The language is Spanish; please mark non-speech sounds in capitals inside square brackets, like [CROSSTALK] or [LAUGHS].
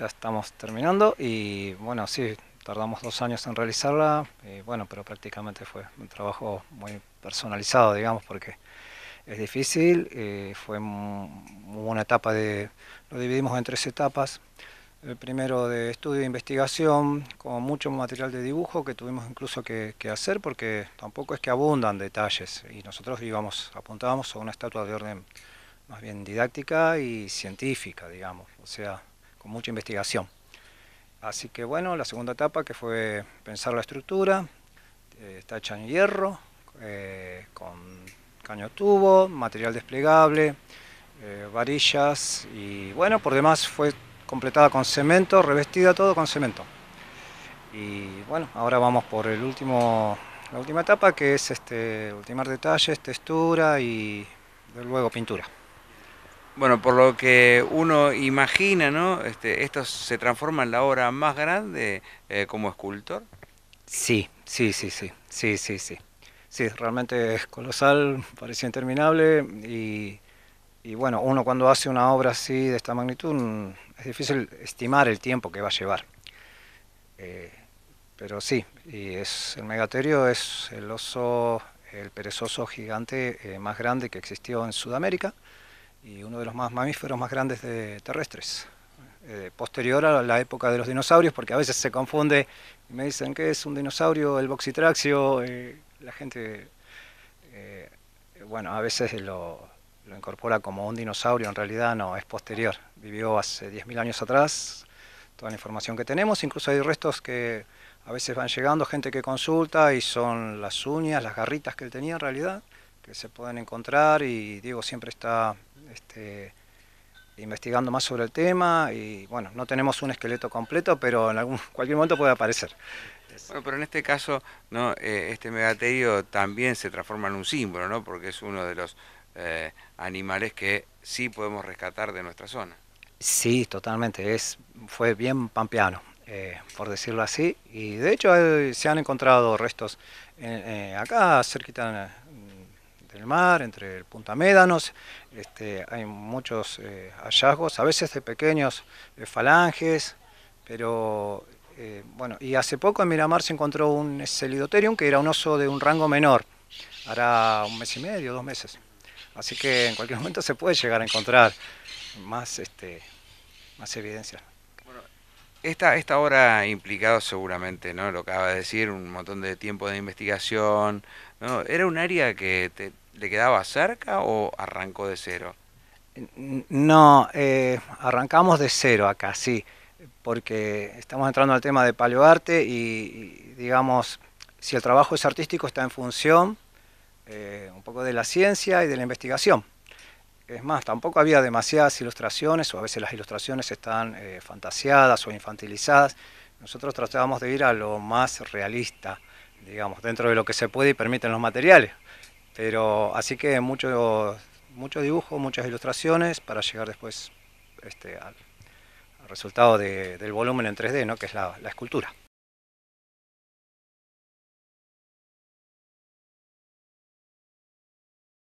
ya estamos terminando y bueno, sí, tardamos dos años en realizarla, eh, bueno, pero prácticamente fue un trabajo muy personalizado, digamos, porque es difícil, eh, fue una etapa de, lo dividimos en tres etapas, el primero de estudio e investigación, con mucho material de dibujo que tuvimos incluso que, hacer, porque tampoco es que abundan detalles, y nosotros íbamos, apuntábamos a una estatua de orden más bien didáctica y científica, digamos, o sea, con mucha investigación. Así que bueno, la segunda etapa que fue pensar la estructura, eh, está hecha en hierro, eh, con caño tubo, material desplegable, eh, varillas y bueno, por demás fue completada con cemento, revestida todo con cemento. Y bueno, ahora vamos por el último, la última etapa que es este, ultimar detalles, textura y luego pintura. Bueno, por lo que uno imagina, ¿no? Este, ¿Esto se transforma en la obra más grande eh, como escultor? Sí, sí, sí, sí, sí, sí, sí. Sí, realmente es colosal, parece interminable y, bueno, uno cuando hace una obra así de esta magnitud mm, es difícil estimar el tiempo que va a llevar. Eh, pero sí, y es el megaterio es el oso, el perezoso gigante eh, más grande que existió en Sudamérica y uno de los más mamíferos más grandes de terrestres. Eh, posterior a la época de los dinosaurios, porque a veces se confunde y me dicen que es un dinosaurio, el boxitraxio, eh, la gente, eh, bueno, a veces lo, lo, incorpora como un dinosaurio, en realidad no, es posterior, vivió hace 10.000 años atrás, toda la información que tenemos, incluso hay restos que a veces van llegando, gente que consulta y son las uñas, las garritas que él tenía en realidad, que se pueden encontrar y Diego siempre está este, investigando más sobre el tema y bueno, no tenemos un esqueleto completo, pero en algún, [LAUGHS] cualquier momento puede aparecer. Bueno, pero en este caso, ¿no? Eh, este megaterio también se transforma en un símbolo, ¿no? Porque es uno de los eh, animales que sí podemos rescatar de nuestra zona. Sí, totalmente. Es, fue bien pampeano, eh, por decirlo así. Y de hecho se han encontrado restos acá, cerquita del el mar, entre el Médanos este, hay muchos eh, hallazgos, a veces de pequeños eh, falanges, pero eh, bueno, y hace poco en Miramar se encontró un celidoterium que era un oso de un rango menor, hará un mes y medio, dos meses. Así que en cualquier momento se puede llegar a encontrar más, este, más evidencia. Esta, esta obra implicado seguramente, ¿no? Lo acaba de decir, un montón de tiempo de investigación. ¿no? ¿Era un área que le quedaba cerca o arrancó de cero? No, eh, arrancamos de cero acá, sí, porque estamos entrando al tema de paleoarte y, digamos, si el trabajo es artístico está en función eh, un poco de la ciencia y de la investigación. Es más, tampoco había demasiadas ilustraciones, o a veces las ilustraciones están eh, fantaseadas o infantilizadas. Nosotros tratábamos de ir a lo más realista, digamos, dentro de lo que se puede y permiten los materiales. Pero así que mucho, mucho dibujo, muchas ilustraciones para llegar después este, al, resultado del volumen en 3D, ¿no? que es la escultura.